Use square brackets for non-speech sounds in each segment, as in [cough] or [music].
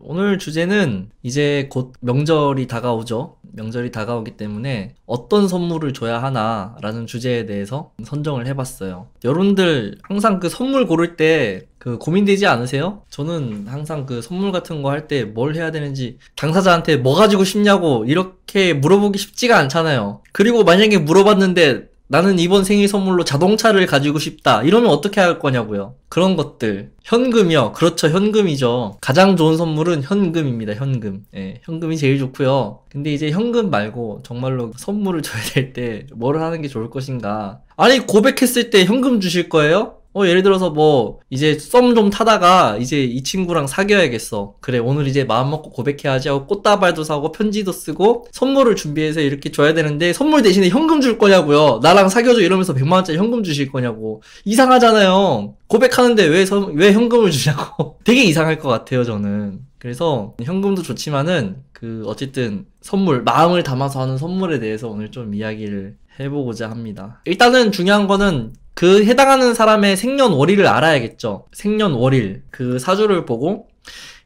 오늘 주제는 이제 곧 명절이 다가오죠. 명절이 다가오기 때문에 어떤 선물을 줘야 하나라는 주제에 대해서 선정을 해봤어요. 여러분들 항상 그 선물 고를 때 그 고민되지 않으세요? 저는 항상 그 선물 같은 거 할 때 뭘 해야 되는지 당사자한테 뭐 가지고 싶냐고 이렇게 물어보기 쉽지가 않잖아요. 그리고 만약에 물어봤는데 나는 이번 생일 선물로 자동차를 가지고 싶다. 이러면 어떻게 할 거냐고요. 그런 것들. 현금이요. 그렇죠. 현금이죠. 가장 좋은 선물은 현금입니다. 현금. 예, 현금이 제일 좋고요. 근데 이제 현금 말고 정말로 선물을 줘야 될 때 뭐를 하는 게 좋을 것인가. 아니 고백했을 때 현금 주실 거예요? 어, 예를 들어서 뭐, 이제 썸 좀 타다가 이제 이 친구랑 사귀어야겠어. 그래, 오늘 이제 마음먹고 고백해야지 하고 꽃다발도 사고 편지도 쓰고 선물을 준비해서 이렇게 줘야 되는데 선물 대신에 현금 줄 거냐고요. 나랑 사귀어줘 이러면서 100만원짜리 현금 주실 거냐고. 이상하잖아요. 고백하는데 왜, 선, 왜 현금을 주냐고. [laughs] 되게 이상할 것 같아요, 저는. 그래서 현금도 좋지만은 그 어쨌든 선물 마음을 담아서 하는 선물에 대해서 오늘 좀 이야기를 해보고자 합니다. 일단은 중요한 거는 그 해당하는 사람의 생년월일을 알아야겠죠. 생년월일 그 사주를 보고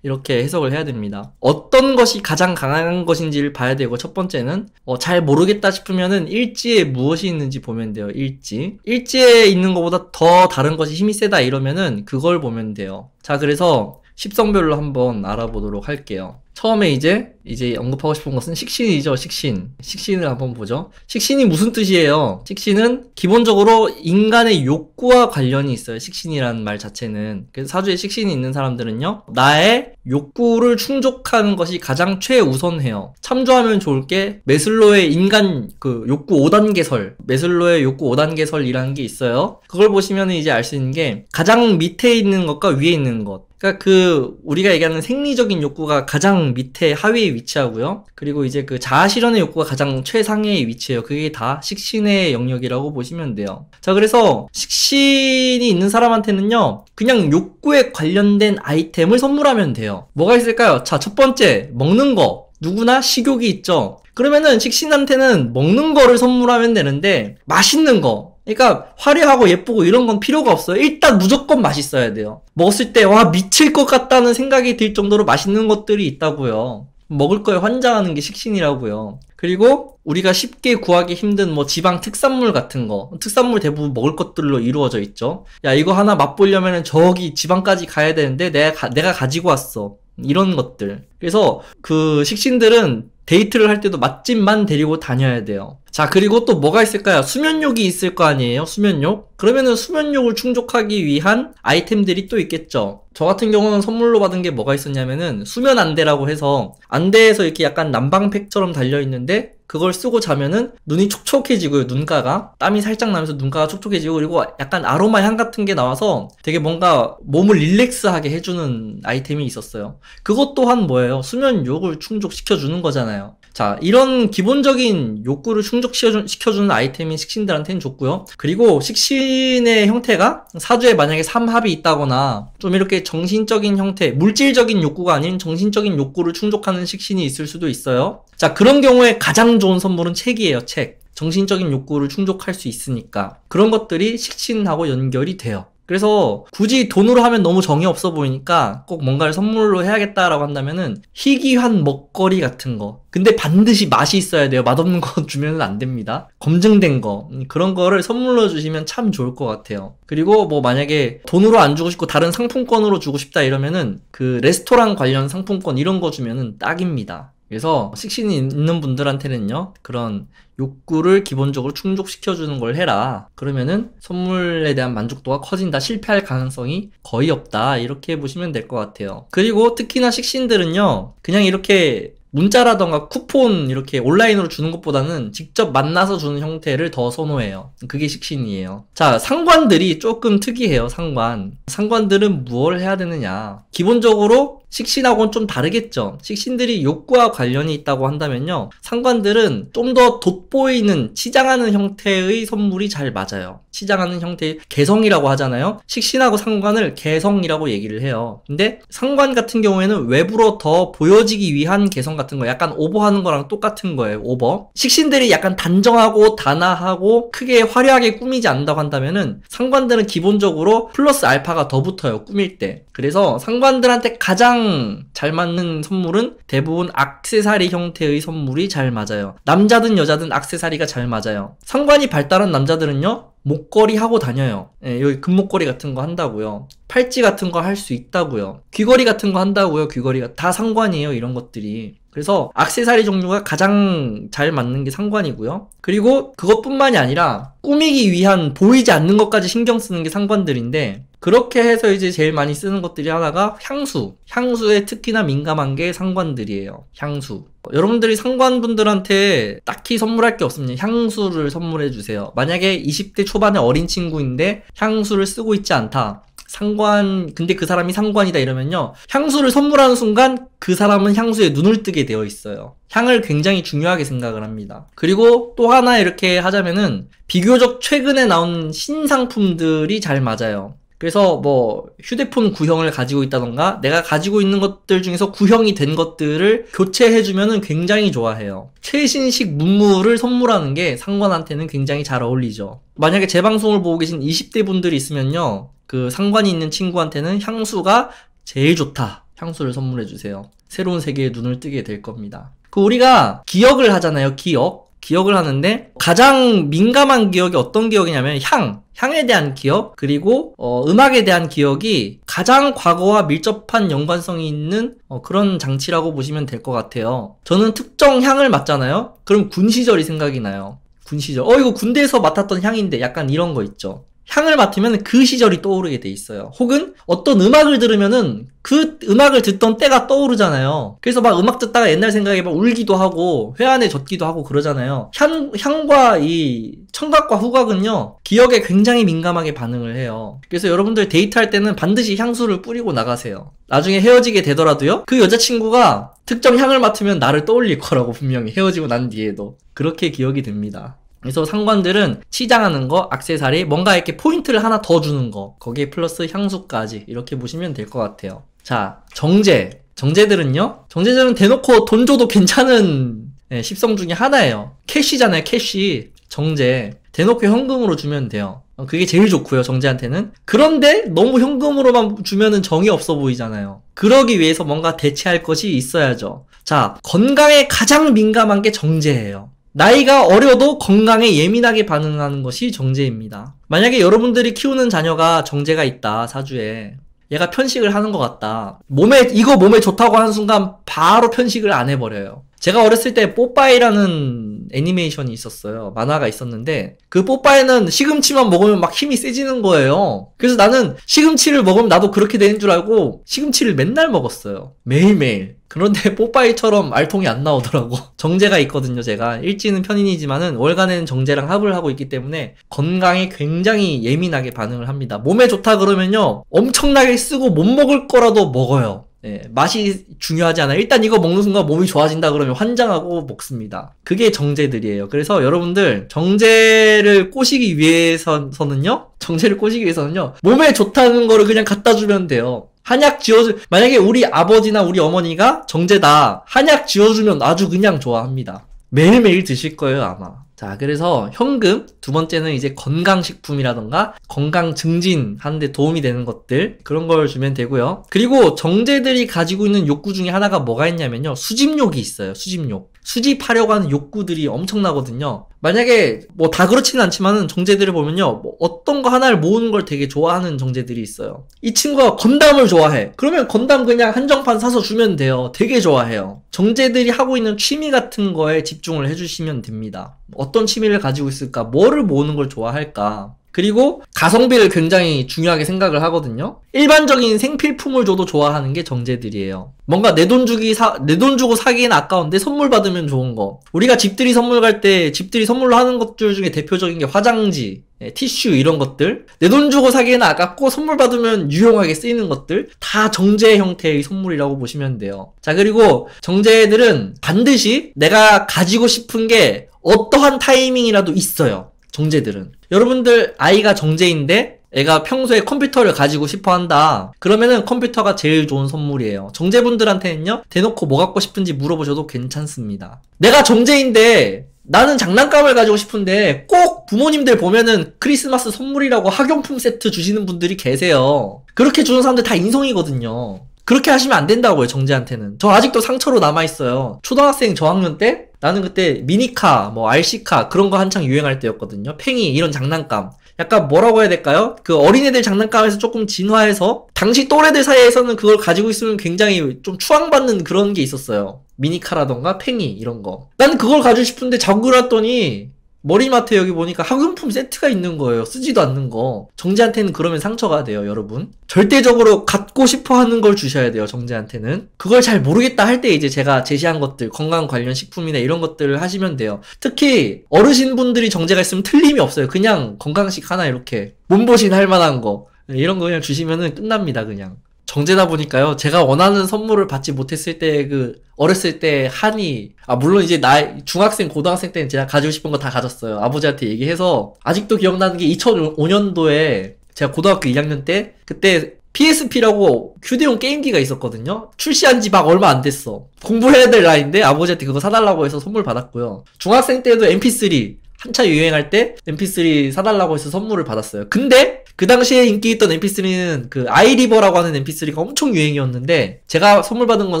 이렇게 해석을 해야 됩니다. 어떤 것이 가장 강한 것인지를 봐야 되고 첫 번째는 어, 잘 모르겠다 싶으면은 일지에 무엇이 있는지 보면 돼요. 일지 일지에 있는 것보다 더 다른 것이 힘이 세다 이러면은 그걸 보면 돼요. 자 그래서 십성별로 한번 알아보도록 할게요. 처음에 이제 이제 언급하고 싶은 것은 식신이죠. 식신. 식신을 한번 보죠. 식신이 무슨 뜻이에요? 식신은 기본적으로 인간의 욕구와 관련이 있어요. 식신이라는말 자체는. 그래서 사주에 식신이 있는 사람들은요. 나의 욕구를 충족하는 것이 가장 최우선해요. 참조하면 좋을 게 메슬로의 인간 그 욕구 5단계설. 메슬로의 욕구 5단계설이라는 게 있어요. 그걸 보시면 이제 알 수 있는 게 가장 밑에 있는 것과 위에 있는 것. 그러니까 그 우리가 얘기하는 생리적인 욕구가 가장 밑에 하위에 위치하고요. 그리고 이제 그 자아 실현의 욕구가 가장 최상위에 위치해요. 그게 다 식신의 영역이라고 보시면 돼요. 자, 그래서 식신이 있는 사람한테는요. 그냥 욕구에 관련된 아이템을 선물하면 돼요. 뭐가 있을까요? 자, 첫 번째 먹는 거. 누구나 식욕이 있죠. 그러면은 식신한테는 먹는 거를 선물하면 되는데 맛있는 거 그러니까 화려하고 예쁘고 이런 건 필요가 없어요. 일단 무조건 맛있어야 돼요. 먹었을 때 와 미칠 것 같다는 생각이 들 정도로 맛있는 것들이 있다고요. 먹을 거에 환장하는 게 식신이라고요. 그리고 우리가 쉽게 구하기 힘든 뭐 지방 특산물 같은 거, 특산물 대부분 먹을 것들로 이루어져 있죠. 야 이거 하나 맛보려면 저기 지방까지 가야 되는데 내가 내가 가지고 왔어. 이런 것들. 그래서 그 식신들은 데이트를 할 때도 맛집만 데리고 다녀야 돼요. 자, 그리고 또 뭐가 있을까요? 수면욕이 있을 거 아니에요? 수면욕? 그러면은 수면욕을 충족하기 위한 아이템들이 또 있겠죠. 저 같은 경우는 선물로 받은 게 뭐가 있었냐면은 수면 안대라고 해서 안대에서 이렇게 약간 난방팩처럼 달려있는데 그걸 쓰고 자면은 눈이 촉촉해지고 눈가가 땀이 살짝 나면서 눈가가 촉촉해지고 그리고 약간 아로마 향 같은 게 나와서 되게 뭔가 몸을 릴렉스하게 해주는 아이템이 있었어요. 그것 또한 뭐예요? 수면욕을 충족시켜주는 거잖아요. 자, 이런 기본적인 욕구를 충족시켜주는 아이템인 식신들한테는 좋고요. 그리고 식신의 형태가 사주에 만약에 삼합이 있다거나 좀 이렇게 정신적인 형태, 물질적인 욕구가 아닌 정신적인 욕구를 충족하는 식신이 있을 수도 있어요. 자, 그런 경우에 가장 좋은 선물은 책이에요, 책. 정신적인 욕구를 충족할 수 있으니까. 그런 것들이 식신하고 연결이 돼요. 그래서 굳이 돈으로 하면 너무 정이 없어 보이니까 꼭 뭔가를 선물로 해야겠다라고 한다면은 희귀한 먹거리 같은 거. 근데 반드시 맛이 있어야 돼요. 맛없는 거주면안 [laughs] 됩니다. 검증된 거. 그런 거를 선물로 주시면 참 좋을 것 같아요. 그리고 뭐 만약에 돈으로 안 주고 싶고 다른 상품권으로 주고 싶다 이러면은 그 레스토랑 관련 상품권 이런 거 주면은 딱입니다. 그래서 식신이 있는 분들한테는요 그런 욕구를 기본적으로 충족시켜주는 걸 해라 그러면은 선물에 대한 만족도가 커진다 실패할 가능성이 거의 없다 이렇게 보시면 될 것 같아요 그리고 특히나 식신들은요 그냥 이렇게 문자라던가 쿠폰 이렇게 온라인으로 주는 것보다는 직접 만나서 주는 형태를 더 선호해요. 그게 식신이에요. 자, 상관들이 조금 특이해요, 상관. 상관들은 무엇을 해야 되느냐. 기본적으로 식신하고는 좀 다르겠죠. 식신들이 욕구와 관련이 있다고 한다면요. 상관들은 좀 더 돋보이는 치장하는 형태의 선물이 잘 맞아요. 치장하는 형태의 개성이라고 하잖아요. 식신하고 상관을 개성이라고 얘기를 해요. 근데 상관 같은 경우에는 외부로 더 보여지기 위한 개성 같은 거 약간 오버하는 거랑 똑같은 거예요. 오버. 식신들이 약간 단정하고 단아하고 크게 화려하게 꾸미지 않는다고 한다면은 상관들은 기본적으로 플러스 알파가 더 붙어요. 꾸밀 때. 그래서 상관들한테 가장 가장 잘 맞는 선물은 대부분 악세사리 형태의 선물이 잘 맞아요. 남자든 여자든 악세사리가 잘 맞아요. 상관이 발달한 남자들은요, 목걸이 하고 다녀요. 예, 여기 금목걸이 같은 거 한다고요. 팔찌 같은 거 할 수 있다고요. 귀걸이 같은 거 한다고요. 귀걸이가 다 상관이에요. 이런 것들이. 그래서 악세사리 종류가 가장 잘 맞는 게 상관이고요. 그리고 그것뿐만이 아니라 꾸미기 위한 보이지 않는 것까지 신경 쓰는 게 상관들인데 그렇게 해서 이제 제일 많이 쓰는 것들이 하나가 향수. 향수에 특히나 민감한 게 상관들이에요. 향수. 여러분들이 상관분들한테 딱히 선물할 게 없으면 향수를 선물해 주세요. 만약에 20대 초반의 어린 친구인데 향수를 쓰고 있지 않다. 상관 근데 그 사람이 상관이다 이러면요 향수를 선물하는 순간 그 사람은 향수에 눈을 뜨게 되어 있어요 향을 굉장히 중요하게 생각을 합니다 그리고 또 하나 이렇게 하자면은 비교적 최근에 나온 신상품들이 잘 맞아요 그래서 뭐 휴대폰 구형을 가지고 있다던가 내가 가지고 있는 것들 중에서 구형이 된 것들을 교체해주면 은 굉장히 좋아해요. 최신식 문물을 선물하는 게 상관한테는 굉장히 잘 어울리죠. 만약에 제 방송을 보고 계신 20대 분들이 있으면요. 그 상관이 있는 친구한테는 향수가 제일 좋다. 향수를 선물해 주세요. 새로운 세계에 눈을 뜨게 될 겁니다. 그 우리가 기억을 하잖아요. 기억. 기억을 하는데 가장 민감한 기억이 어떤 기억이냐면 향, 향에 대한 기억, 그리고 어, 음악에 대한 기억이 가장 과거와 밀접한 연관성이 있는 어, 그런 장치라고 보시면 될 것 같아요. 저는 특정 향을 맡잖아요. 그럼 군 시절이 생각이 나요. 군 시절. 어 이거 군대에서 맡았던 향인데 약간 이런 거 있죠. 향을 맡으면 그 시절이 떠오르게 돼 있어요. 혹은 어떤 음악을 들으면은 그 음악을 듣던 때가 떠오르잖아요. 그래서 막 음악 듣다가 옛날 생각에 막 울기도 하고 회한에 젖기도 하고 그러잖아요. 향, 향과 이 청각과 후각은요 기억에 굉장히 민감하게 반응을 해요. 그래서 여러분들 데이트할 때는 반드시 향수를 뿌리고 나가세요. 나중에 헤어지게 되더라도요 그 여자친구가 특정 향을 맡으면 나를 떠올릴 거라고 분명히 헤어지고 난 뒤에도 그렇게 기억이 됩니다. 그래서 상관들은 치장하는 거, 악세사리, 뭔가 이렇게 포인트를 하나 더 주는 거 거기에 플러스 향수까지 이렇게 보시면 될 것 같아요 자 정제 정제들은요 정제들은 대놓고 돈 줘도 괜찮은 네, 십성 중에 하나예요 캐시잖아요 캐시 정제 대놓고 현금으로 주면 돼요 어, 그게 제일 좋고요 정제한테는 그런데 너무 현금으로만 주면은 정이 없어 보이잖아요 그러기 위해서 뭔가 대체할 것이 있어야죠 자 건강에 가장 민감한 게 정제예요 나이가 어려도 건강에 예민하게 반응하는 것이 정제입니다. 만약에 여러분들이 키우는 자녀가 정제가 있다, 사주에. 얘가 편식을 하는 것 같다. 몸에, 이거 몸에 좋다고 하는 순간 바로 편식을 안 해버려요. 제가 어렸을 때 뽀빠이라는 애니메이션이 있었어요. 만화가 있었는데 그 뽀빠이는 시금치만 먹으면 막 힘이 세지는 거예요. 그래서 나는 시금치를 먹으면 나도 그렇게 되는 줄 알고 시금치를 맨날 먹었어요. 매일매일. 그런데 [laughs] 뽀빠이처럼 알통이 안 나오더라고. [laughs] 정제가 있거든요, 제가. 일지는 편인이지만은 월간에는 정제랑 합을 하고 있기 때문에 건강에 굉장히 예민하게 반응을 합니다. 몸에 좋다 그러면요, 엄청나게 쓰고 못 먹을 거라도 먹어요. 예, 맛이 중요하지 않아요. 일단 이거 먹는 순간 몸이 좋아진다 그러면 환장하고 먹습니다. 그게 정제들이에요. 그래서 여러분들 정제를 꼬시기 위해서는요. 정제를 꼬시기 위해서는요. 몸에 좋다는 거를 그냥 갖다 주면 돼요. 한약 지어주 만약에 우리 아버지나 우리 어머니가 정제다 한약 지어주면 아주 그냥 좋아합니다. 매일매일 드실 거예요 아마. 자, 그래서 현금, 두 번째는 이제 건강식품이라던가 건강 증진 하는데 도움이 되는 것들, 그런 걸 주면 되고요. 그리고 정제들이 가지고 있는 욕구 중에 하나가 뭐가 있냐면요. 수집욕이 있어요, 수집욕. 수집하려고 하는 욕구들이 엄청나거든요. 만약에 뭐 다 그렇지는 않지만은 정제들을 보면요. 뭐 어떤 거 하나를 모으는 걸 되게 좋아하는 정제들이 있어요. 이 친구가 건담을 좋아해. 그러면 건담 그냥 한정판 사서 주면 돼요. 되게 좋아해요. 정제들이 하고 있는 취미 같은 거에 집중을 해주시면 됩니다. 어떤 취미를 가지고 있을까? 뭐를 모으는 걸 좋아할까? 그리고 가성비를 굉장히 중요하게 생각을 하거든요. 일반적인 생필품을 줘도 좋아하는 게 정제들이에요. 뭔가 내 돈 주기 사, 내 돈 주고 사기엔 아까운데 선물 받으면 좋은 거. 우리가 집들이 선물 갈 때 집들이 선물로 하는 것들 중에 대표적인 게 화장지, 예, 티슈 이런 것들. 내 돈 주고 사기에는 아깝고 선물 받으면 유용하게 쓰이는 것들. 다 정제 형태의 선물이라고 보시면 돼요. 자, 그리고 정제들은 반드시 내가 가지고 싶은 게 어떠한 타이밍이라도 있어요. 정제들은. 여러분들 아이가 정제인데 애가 평소에 컴퓨터를 가지고 싶어 한다. 그러면은 컴퓨터가 제일 좋은 선물이에요. 정제분들한테는요, 대놓고 뭐 갖고 싶은지 물어보셔도 괜찮습니다. 내가 정제인데, 나는 장난감을 가지고 싶은데, 꼭 부모님들 보면은 크리스마스 선물이라고 학용품 세트 주시는 분들이 계세요. 그렇게 주는 사람들 다 인성이거든요. 그렇게 하시면 안 된다고요, 정제한테는. 저 아직도 상처로 남아있어요. 초등학생 저학년 때 나는 그때 미니카, 뭐 RC카 그런 거 한창 유행할 때였거든요. 팽이 이런 장난감. 약간 뭐라고 해야 될까요? 그 어린애들 장난감에서 조금 진화해서 당시 또래들 사이에서는 그걸 가지고 있으면 굉장히 좀 추앙받는 그런 게 있었어요. 미니카라던가 팽이 이런 거. 난 그걸 가지고 싶은데 자꾸 그랬더니 머리맡에 여기 보니까 학용품 세트가 있는 거예요. 쓰지도 않는 거. 정재한테는 그러면 상처가 돼요, 여러분. 절대적으로 갖고 싶어 하는 걸 주셔야 돼요, 정재한테는. 그걸 잘 모르겠다 할 때 이제 제가 제시한 것들, 건강 관련 식품이나 이런 것들을 하시면 돼요. 특히 어르신분들이 정재가 있으면 틀림이 없어요. 그냥 건강식 하나 이렇게 몸보신 할 만한 거. 네, 이런 거 그냥 주시면은 끝납니다, 그냥. 정제다 보니까요. 제가 원하는 선물을 받지 못했을 때 그 어렸을 때 한이 아 물론 이제 나 중학생 고등학생 때는 제가 가지고 싶은 거 다 가졌어요. 아버지한테 얘기해서 아직도 기억나는 게 2005년도에 제가 고등학교 1학년때 그때 PSP라고 휴대용 게임기가 있었거든요. 출시한 지 막 얼마 안 됐어. 공부해야 될 나이인데 아버지한테 그거 사달라고 해서 선물 받았고요. 중학생 때도 MP3 한차 유행할 때 mp3 사달라고 해서 선물을 받았어요. 근데 그 당시에 인기 있던 mp3는 그 아이리버라고 하는 mp3가 엄청 유행이었는데 제가 선물 받은 건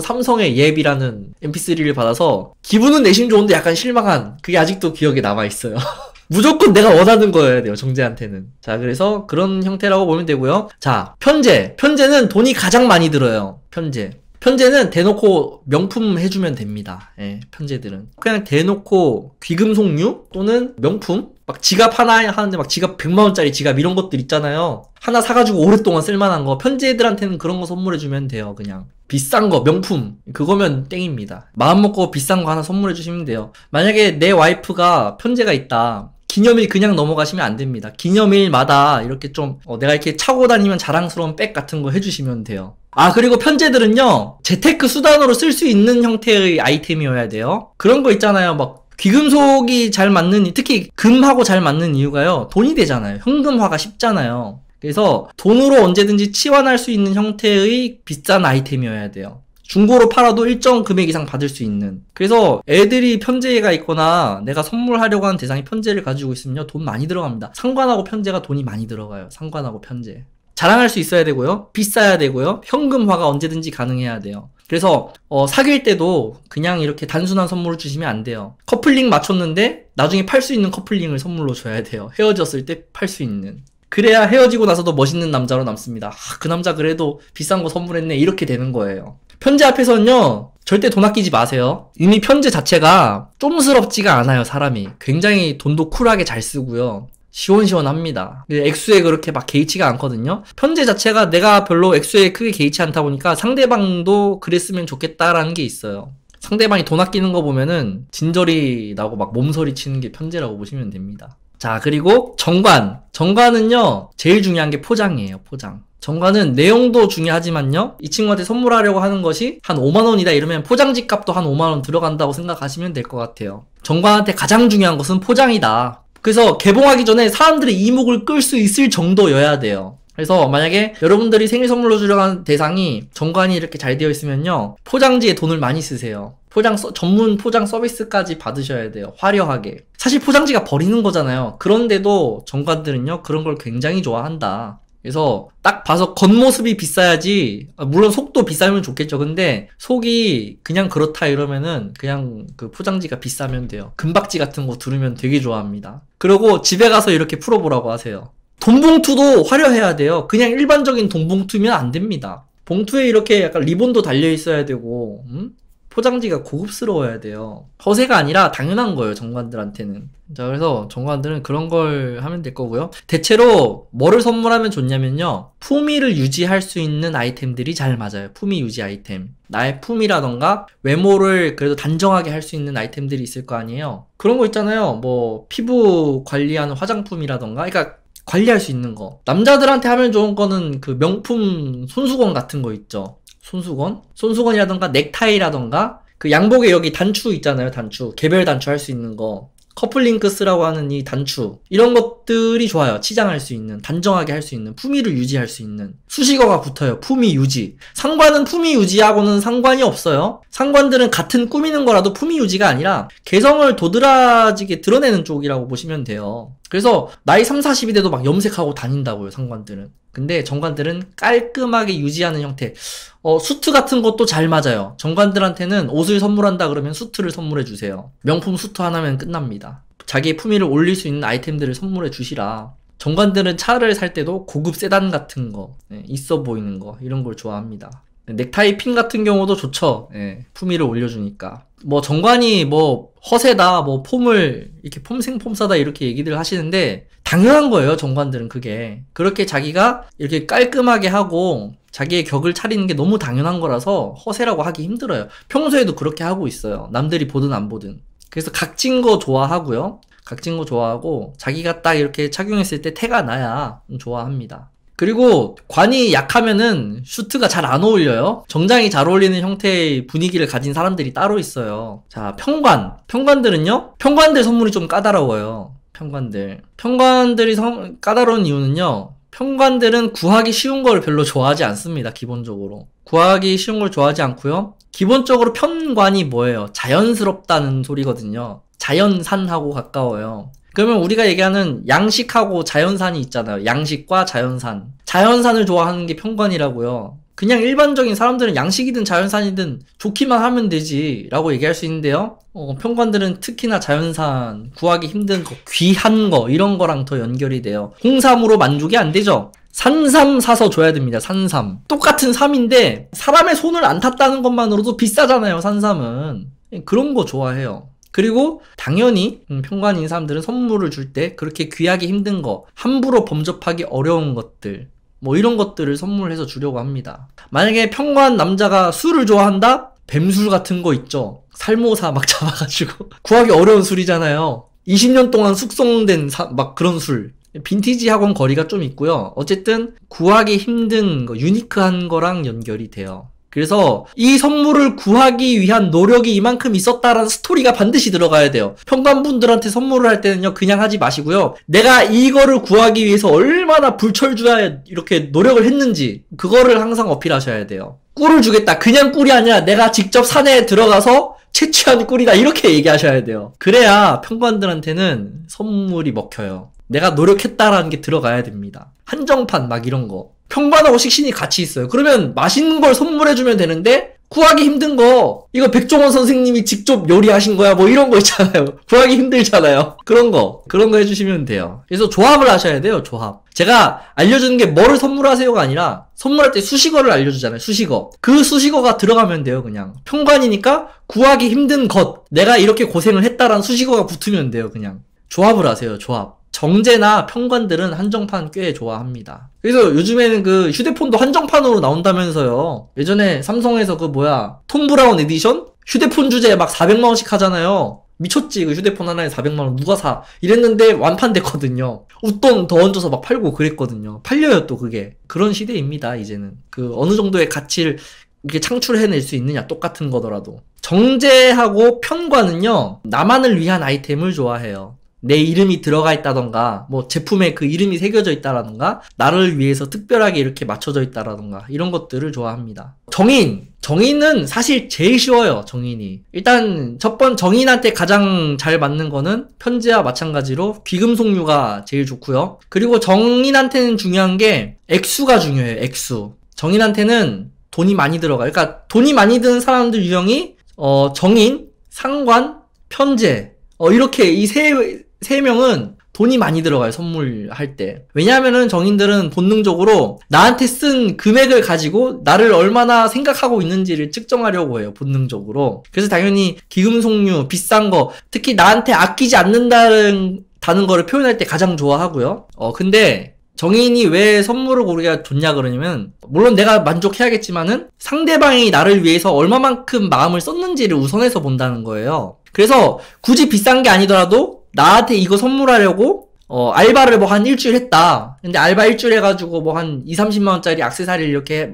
삼성의 예비라는 mp3를 받아서 기분은 내심 좋은데 약간 실망한 그게 아직도 기억에 남아있어요. [laughs] 무조건 내가 원하는 거여야 돼요 정재한테는 자 그래서 그런 형태라고 보면 되고요 자 편재 편재는 돈이 가장 많이 들어요 편재 편제는 대놓고 명품 해주면 됩니다. 예, 편제들은. 그냥 대놓고 귀금 속류 또는 명품 막 지갑 하나 하는데 막 지갑 100만원짜리 지갑 이런 것들 있잖아요. 하나 사가지고 오랫동안 쓸만한 거. 편지들한테는 그런 거 선물해주면 돼요, 그냥. 비싼 거, 명품. 그거면 땡입니다. 마음먹고 비싼 거 하나 선물해주시면 돼요. 만약에 내 와이프가 편지가 있다. 기념일 그냥 넘어가시면 안 됩니다. 기념일마다 이렇게 좀 어, 내가 이렇게 차고 다니면 자랑스러운 백 같은 거 해주시면 돼요. 아 그리고 편제들은요 재테크 수단으로 쓸 수 있는 형태의 아이템이어야 돼요 그런 거 있잖아요 막 귀금속이 잘 맞는 특히 금하고 잘 맞는 이유가요 돈이 되잖아요 현금화가 쉽잖아요 그래서 돈으로 언제든지 치환할 수 있는 형태의 비싼 아이템이어야 돼요 중고로 팔아도 일정 금액 이상 받을 수 있는 그래서 애들이 편제가 있거나 내가 선물하려고 하는 대상이 편제를 가지고 있으면요 돈 많이 들어갑니다 상관하고 편제가 돈이 많이 들어가요 상관하고 편제 자랑할 수 있어야 되고요. 비싸야 되고요. 현금화가 언제든지 가능해야 돼요. 그래서 어, 사귈 때도 그냥 이렇게 단순한 선물을 주시면 안 돼요. 커플링 맞췄는데 나중에 팔 수 있는 커플링을 선물로 줘야 돼요. 헤어졌을 때 팔 수 있는. 그래야 헤어지고 나서도 멋있는 남자로 남습니다. 아, 그 남자 그래도 비싼 거 선물했네. 이렇게 되는 거예요. 편지 앞에서는요. 절대 돈 아끼지 마세요. 이미 편지 자체가 쫌스럽지가 않아요, 사람이. 굉장히 돈도 쿨하게 잘 쓰고요. 시원시원합니다. 액수에 그렇게 막 개의치가 않거든요. 편제 자체가 내가 별로 액수에 크게 개의치 않다 보니까 상대방도 그랬으면 좋겠다라는 게 있어요. 상대방이 돈 아끼는 거 보면은 진절이 나고 막 몸서리 치는 게 편제라고 보시면 됩니다. 자, 그리고 정관. 정관은요, 제일 중요한 게 포장이에요, 포장. 정관은 내용도 중요하지만요, 이 친구한테 선물하려고 하는 것이 한 5만원이다 이러면 포장지 값도 한 5만원 들어간다고 생각하시면 될 것 같아요. 정관한테 가장 중요한 것은 포장이다. 그래서 개봉하기 전에 사람들의 이목을 끌 수 있을 정도여야 돼요. 그래서 만약에 여러분들이 생일 선물로 주려고 하는 대상이 정관이 이렇게 잘 되어 있으면요. 포장지에 돈을 많이 쓰세요. 포장 서, 전문 포장 서비스까지 받으셔야 돼요. 화려하게. 사실 포장지가 버리는 거잖아요. 그런데도 정관들은요. 그런 걸 굉장히 좋아한다. 그래서 딱 봐서 겉모습이 비싸야지 아, 물론 속도 비싸면 좋겠죠 근데 속이 그냥 그렇다 이러면은 그냥 그 포장지가 비싸면 돼요 금박지 같은 거 두르면 되게 좋아합니다 그리고 집에 가서 이렇게 풀어보라고 하세요 돈봉투도 화려해야 돼요 그냥 일반적인 돈봉투면 안 됩니다 봉투에 이렇게 약간 리본도 달려 있어야 되고 음? 포장지가 고급스러워야 돼요. 허세가 아니라 당연한 거예요, 정관들한테는. 자, 그래서 정관들은 그런 걸 하면 될 거고요. 대체로 뭐를 선물하면 좋냐면요. 품위를 유지할 수 있는 아이템들이 잘 맞아요. 품위 유지 아이템. 나의 품이라던가 외모를 그래도 단정하게 할 수 있는 아이템들이 있을 거 아니에요. 그런 거 있잖아요. 뭐 피부 관리하는 화장품이라던가 그러니까 관리할 수 있는 거. 남자들한테 하면 좋은 거는 그 명품 손수건 같은 거 있죠. 손수건? 손수건이라던가 넥타이라던가 그 양복에 여기 단추 있잖아요 단추 개별 단추 할 수 있는 거 커플링크스라고 하는 이 단추 이런 것들이 좋아요 치장할 수 있는 단정하게 할 수 있는 품위를 유지할 수 있는 수식어가 붙어요 품위 유지 상관은 품위 유지하고는 상관이 없어요 상관들은 같은 꾸미는 거라도 품위 유지가 아니라 개성을 도드라지게 드러내는 쪽이라고 보시면 돼요 그래서 나이 3, 40이 돼도 막 염색하고 다닌다고요, 상관들은. 근데 정관들은 깔끔하게 유지하는 형태. 어, 수트 같은 것도 잘 맞아요. 정관들한테는 옷을 선물한다 그러면 수트를 선물해 주세요. 명품 수트 하나면 끝납니다. 자기의 품위를 올릴 수 있는 아이템들을 선물해 주시라. 정관들은 차를 살 때도 고급 세단 같은 거, 예, 있어 보이는 거, 이런 걸 좋아합니다. 네, 넥타이 핀 같은 경우도 좋죠. 예, 품위를 올려주니까. 뭐 정관이 뭐 허세다 뭐 폼을 이렇게 폼생폼사다 이렇게 얘기들 하시는데 당연한 거예요 정관들은 그게 그렇게 자기가 이렇게 깔끔하게 하고 자기의 격을 차리는 게 너무 당연한 거라서 허세라고 하기 힘들어요 평소에도 그렇게 하고 있어요 남들이 보든 안 보든 그래서 각진 거 좋아하고요 각진 거 좋아하고 자기가 딱 이렇게 착용했을 때 태가 나야 좋아합니다 그리고 관이 약하면은 슈트가 잘 안 어울려요. 정장이 잘 어울리는 형태의 분위기를 가진 사람들이 따로 있어요. 자, 평관. 평관들은요? 평관들 선물이 좀 까다로워요. 평관들. 평관들이 성, 까다로운 이유는요? 평관들은 구하기 쉬운 걸 별로 좋아하지 않습니다. 기본적으로. 구하기 쉬운 걸 좋아하지 않고요. 기본적으로 편관이 뭐예요? 자연스럽다는 소리거든요. 자연산하고 가까워요. 그러면 우리가 얘기하는 양식하고 자연산이 있잖아요. 양식과 자연산. 자연산을 좋아하는 게 평관이라고요. 그냥 일반적인 사람들은 양식이든 자연산이든 좋기만 하면 되지 라고 얘기할 수 있는데요 어, 평관들은 특히나 자연산 구하기 힘든 거 귀한 거 이런 거랑 더 연결이 돼요 홍삼으로 만족이 안 되죠 산삼 사서 줘야 됩니다 산삼 똑같은 삼인데 사람의 손을 안 탔다는 것만으로도 비싸잖아요 산삼은 예, 그런 거 좋아해요 그리고 당연히 음, 평관인 사람들은 선물을 줄 때 그렇게 귀하기 힘든 거, 함부로 범접하기 어려운 것들, 뭐 이런 것들을 선물해서 주려고 합니다. 만약에 평관 남자가 술을 좋아한다? 뱀술 같은 거 있죠. 살모사 막 [laughs] 잡아가지고 구하기 어려운 술이잖아요. 20년 동안 숙성된 사, 막 그런 술. 빈티지 학원 거리가 좀 있고요. 어쨌든 구하기 힘든 거, 유니크한 거랑 연결이 돼요. 그래서 이 선물을 구하기 위한 노력이 이만큼 있었다라는 스토리가 반드시 들어가야 돼요. 평관분들한테 선물을 할 때는요, 그냥 하지 마시고요. 내가 이거를 구하기 위해서 얼마나 불철주야 이렇게 노력을 했는지, 그거를 항상 어필하셔야 돼요. 꿀을 주겠다. 그냥 꿀이 아니라 내가 직접 산에 들어가서 채취한 꿀이다. 이렇게 얘기하셔야 돼요. 그래야 평관들한테는 선물이 먹혀요. 내가 노력했다라는 게 들어가야 됩니다. 한정판 막 이런 거. 평반하고 식신이 같이 있어요. 그러면 맛있는 걸 선물해주면 되는데 구하기 힘든 거 이거 백종원 선생님이 직접 요리하신 거야 뭐 이런 거 있잖아요 [laughs] 구하기 힘들잖아요 그런 거 그런 거 해주시면 돼요 그래서 조합을 하셔야 돼요 조합 제가 알려주는 게 뭐를 선물하세요가 아니라 선물할 때 수식어를 알려주잖아요 수식어 그 수식어가 들어가면 돼요 그냥 평관이니까 구하기 힘든 것 내가 이렇게 고생을 했다라는 수식어가 붙으면 돼요 그냥 조합을 하세요 조합 정제나 평관들은 한정판 꽤 좋아합니다. 그래서 요즘에는 그 휴대폰도 한정판으로 나온다면서요. 예전에 삼성에서 그 뭐야, 톰 브라운 에디션? 휴대폰 주제 에막 400만원씩 하잖아요. 미쳤지, 그 휴대폰 하나에 400만원 누가 사? 이랬는데 완판됐거든요. 웃돈 더 얹어서 막 팔고 그랬거든요. 팔려요, 또 그게. 그런 시대입니다, 이제는. 그 어느 정도의 가치를 이렇게 창출해낼 수 있느냐, 똑같은 거더라도. 정제하고 편관은요, 나만을 위한 아이템을 좋아해요. 내 이름이 들어가 있다던가 뭐 제품에 그 이름이 새겨져 있다라던가 나를 위해서 특별하게 이렇게 맞춰져 있다라던가 이런 것들을 좋아합니다 정인 정인은 사실 제일 쉬워요 정인이 일단 첫번 정인한테 가장 잘 맞는 거는 편지와 마찬가지로 귀금속류가 제일 좋고요 그리고 정인한테는 중요한 게 액수가 중요해요 액수 정인한테는 돈이 많이 들어가 그러니까 돈이 많이 드는 사람들 유형이 어 정인 상관 편제 어 이렇게 이세 세명은 돈이 많이 들어가요, 선물할 때. 왜냐하면은 정인들은 본능적으로 나한테 쓴 금액을 가지고 나를 얼마나 생각하고 있는지를 측정하려고 해요, 본능적으로. 그래서 당연히 기금속류, 비싼 거, 특히 나한테 아끼지 않는다는 다는 거를 표현할 때 가장 좋아하고요. 어, 근데 정인이 왜 선물을 고르게가 좋냐 그러냐면 물론 내가 만족해야겠지만은 상대방이 나를 위해서 얼마만큼 마음을 썼는지를 우선해서 본다는 거예요. 그래서 굳이 비싼 게 아니더라도 나한테 이거 선물하려고 어, 알바를 뭐 한 일주일 했다. 근데 알바 일주일 해가지고 뭐 한 2, 30만원짜리 악세사리를 이렇게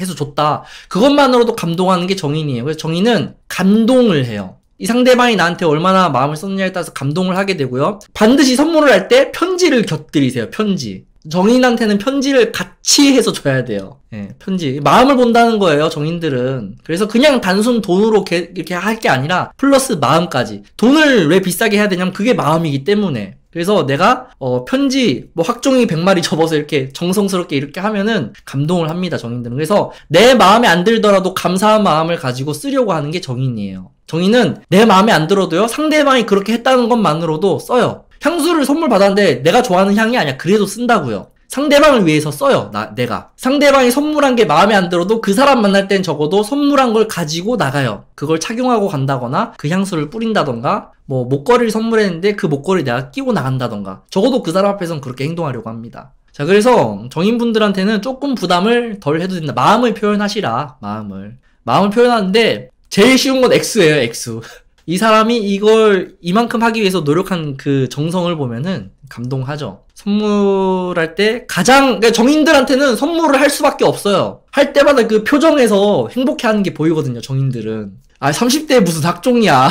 해서 줬다. 그것만으로도 감동하는 게 정인이에요. 그래서 정인은 감동을 해요. 이 상대방이 나한테 얼마나 마음을 썼느냐에 따라서 감동을 하게 되고요. 반드시 선물을 할 때 편지를 곁들이세요. 편지. 정인한테는 편지를 같이 해서 줘야 돼요. 예, 편지. 마음을 본다는 거예요, 정인들은. 그래서 그냥 단순 돈으로 게, 이렇게 할 게 아니라 플러스 마음까지. 돈을 왜 비싸게 해야 되냐면 그게 마음이기 때문에. 그래서 내가 어, 편지 뭐 학종이 100마리 접어서 이렇게 정성스럽게 이렇게 하면은 감동을 합니다, 정인들은. 그래서 내 마음에 안 들더라도 감사한 마음을 가지고 쓰려고 하는 게 정인이에요. 정인은 내 마음에 안 들어도요, 상대방이 그렇게 했다는 것만으로도 써요. 향수를 선물 받았는데 내가 좋아하는 향이 아니야. 그래도 쓴다고요. 상대방을 위해서 써요. 나, 내가. 상대방이 선물한 게 마음에 안 들어도 그 사람 만날 땐 적어도 선물한 걸 가지고 나가요. 그걸 착용하고 간다거나 그 향수를 뿌린다던가 뭐 목걸이를 선물했는데 그 목걸이 내가 끼고 나간다던가 적어도 그 사람 앞에선 그렇게 행동하려고 합니다. 자, 그래서 정인분들한테는 조금 부담을 덜 해도 된다. 마음을 표현하시라. 마음을. 마음을 표현하는데 제일 쉬운 건 X예요, X. 이 사람이 이걸 이만큼 하기 위해서 노력한 그 정성을 보면은 감동하죠. 선물할 때 가장 그러니까 정인들한테는 선물을 할 수밖에 없어요. 할 때마다 그 표정에서 행복해하는 게 보이거든요. 정인들은 아 30대 무슨 학종이야.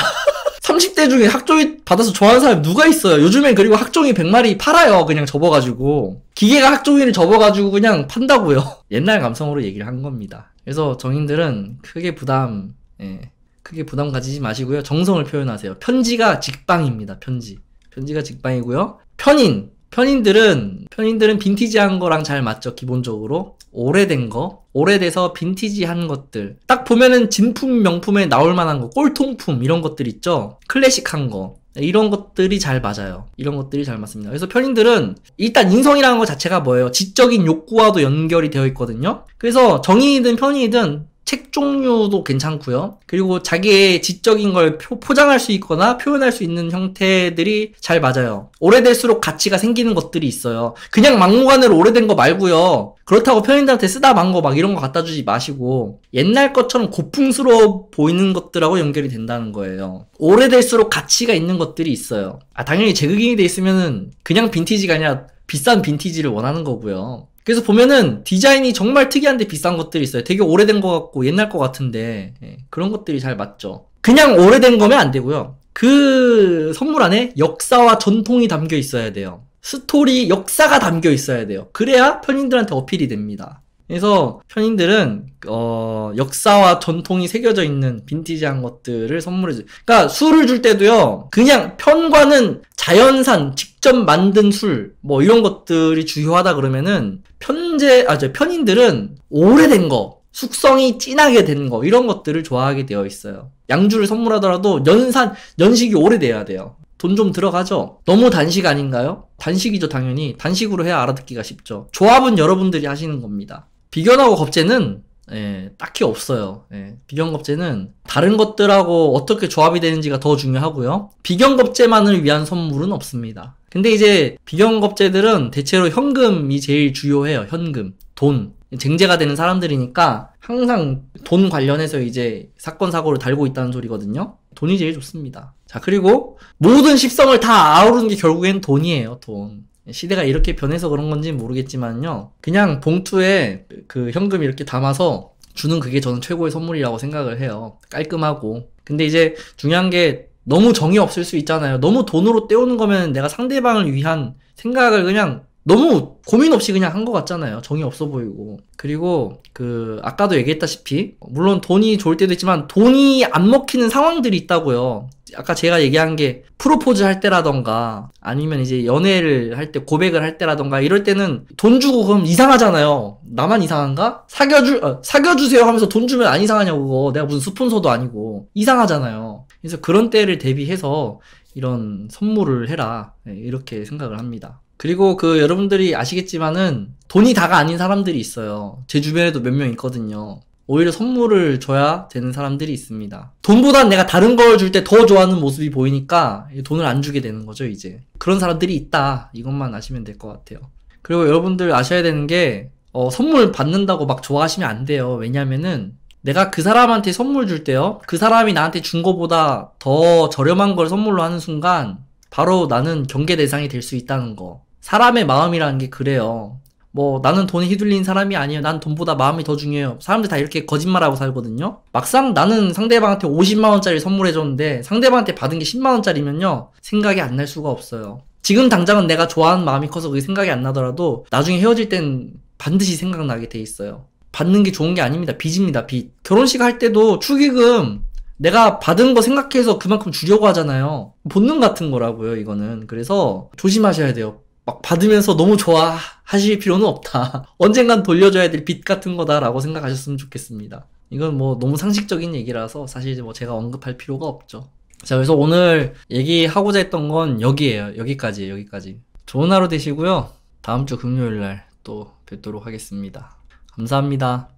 30대 [laughs] 중에 학종이 받아서 좋아하는 사람 누가 있어요? 요즘엔 그리고 학종이 100마리 팔아요. 그냥 접어가지고. 기계가 학종이를 접어가지고 그냥 판다고요. [laughs] 옛날 감성으로 얘기를 한 겁니다. 그래서 정인들은 크게 부담, 예. 크게 부담 가지지 마시고요. 정성을 표현하세요. 편지가 직방입니다. 편지. 편지가 직방이고요. 편인. 편인들은 편인들은 빈티지한 거랑 잘 맞죠. 기본적으로 오래된 거, 오래돼서 빈티지한 것들. 딱 보면은 진품 명품에 나올 만한 거, 꼴통품 이런 것들 있죠. 클래식한 거. 이런 것들이 잘 맞아요. 이런 것들이 잘 맞습니다. 그래서 편인들은 일단 인성이라는 것 자체가 뭐예요? 지적인 욕구와도 연결이 되어 있거든요. 그래서 정인이든 편인이든 책 종류도 괜찮고요. 그리고 자기의 지적인 걸 포장할 수 있거나 표현할 수 있는 형태들이 잘 맞아요. 오래될수록 가치가 생기는 것들이 있어요. 그냥 막무가내로 오래된 거 말고요. 그렇다고 편인들한테 쓰다 만 거 막 이런 거 갖다 주지 마시고 옛날 것처럼 고풍스러워 보이는 것들하고 연결이 된다는 거예요. 오래될수록 가치가 있는 것들이 있어요. 아 당연히 재극인이 돼 있으면은 그냥 빈티지가 아니라 비싼 빈티지를 원하는 거고요. 그래서 보면은 디자인이 정말 특이한데 비싼 것들이 있어요. 되게 오래된 것 같고 옛날 것 같은데 예, 그런 것들이 잘 맞죠. 그냥 오래된 거면 안 되고요. 그 선물 안에 역사와 전통이 담겨 있어야 돼요. 스토리, 역사가 담겨 있어야 돼요. 그래야 편인들한테 어필이 됩니다. 그래서 편인들은 어, 역사와 전통이 새겨져 있는 빈티지한 것들을 선물해 주. 그러니까 술을 줄 때도요. 그냥 편과는 자연산 직접 만든 술 뭐 이런 것들이 중요하다 그러면은 편제 아 저 편인들은 오래된 거 숙성이 진하게 된 거 이런 것들을 좋아하게 되어 있어요. 양주를 선물하더라도 연산 연식이 오래돼야 돼요. 돈 좀 들어가죠. 너무 단식 아닌가요? 단식이죠 당연히. 단식으로 해야 알아듣기가 쉽죠. 조합은 여러분들이 하시는 겁니다. 비견하고 겁제는 예, 딱히 없어요. 예, 비견 겁제는 다른 것들하고 어떻게 조합이 되는지가 더 중요하고요. 비견 겁제만을 위한 선물은 없습니다. 근데 이제 비견 겁제들은 대체로 현금이 제일 주요해요. 현금, 돈. 쟁제가 되는 사람들이니까 항상 돈 관련해서 이제 사건 사고를 달고 있다는 소리거든요. 돈이 제일 좋습니다. 자, 그리고 모든 식성을다 아우르는 게 결국엔 돈이에요, 돈. 시대가 이렇게 변해서 그런 건지 모르겠지만요. 그냥 봉투에 그 현금 이렇게 담아서 주는 그게 저는 최고의 선물이라고 생각을 해요. 깔끔하고. 근데 이제 중요한 게 너무 정이 없을 수 있잖아요. 너무 돈으로 때우는 거면 내가 상대방을 위한 생각을 그냥 너무 고민 없이 그냥 한 것 같잖아요. 정이 없어 보이고. 그리고 그 아까도 얘기했다시피 물론 돈이 좋을 때도 있지만 돈이 안 먹히는 상황들이 있다고요. 아까 제가 얘기한 게 프로포즈 할 때라던가 아니면 이제 연애를 할 때 고백을 할 때라던가 이럴 때는 돈 주고 그럼 이상하잖아요. 나만 이상한가? 사겨주 어, 사겨주세요 하면서 돈 주면 안 이상하냐고 그거. 내가 무슨 스폰서도 아니고 이상하잖아요. 그래서 그런 때를 대비해서 이런 선물을 해라 네, 이렇게 생각을 합니다. 그리고 그 여러분들이 아시겠지만은 돈이 다가 아닌 사람들이 있어요. 제 주변에도 몇 명 있거든요. 오히려 선물을 줘야 되는 사람들이 있습니다. 돈보단 내가 다른 걸 줄 때 더 좋아하는 모습이 보이니까 돈을 안 주게 되는 거죠, 이제. 그런 사람들이 있다. 이것만 아시면 될 것 같아요. 그리고 여러분들 아셔야 되는 게, 어, 선물 받는다고 막 좋아하시면 안 돼요. 왜냐면은 내가 그 사람한테 선물 줄 때요. 그 사람이 나한테 준 거보다 더 저렴한 걸 선물로 하는 순간 바로 나는 경계 대상이 될 수 있다는 거. 사람의 마음이라는 게 그래요. 뭐 나는 돈에 휘둘린 사람이 아니에요. 난 돈보다 마음이 더 중요해요. 사람들 다 이렇게 거짓말하고 살거든요. 막상 나는 상대방한테 50만 원짜리 선물해 줬는데 상대방한테 받은 게 10만 원짜리면요. 생각이 안 날 수가 없어요. 지금 당장은 내가 좋아하는 마음이 커서 그게 생각이 안 나더라도 나중에 헤어질 땐 반드시 생각나게 돼 있어요. 받는 게 좋은 게 아닙니다. 빚입니다. 빚. 결혼식 할 때도 축의금 내가 받은 거 생각해서 그만큼 주려고 하잖아요. 본능 같은 거라고요, 이거는. 그래서 조심하셔야 돼요. 막 받으면서 너무 좋아 하실 필요는 없다. [laughs] 언젠간 돌려줘야 될 빚 같은 거다라고 생각하셨으면 좋겠습니다. 이건 뭐 너무 상식적인 얘기라서 사실 뭐 제가 언급할 필요가 없죠. 자, 그래서 오늘 얘기하고자 했던 건 여기에요. 여기까지 여기까지. 좋은 하루 되시고요. 다음 주 금요일 날 또 뵙도록 하겠습니다. 감사합니다.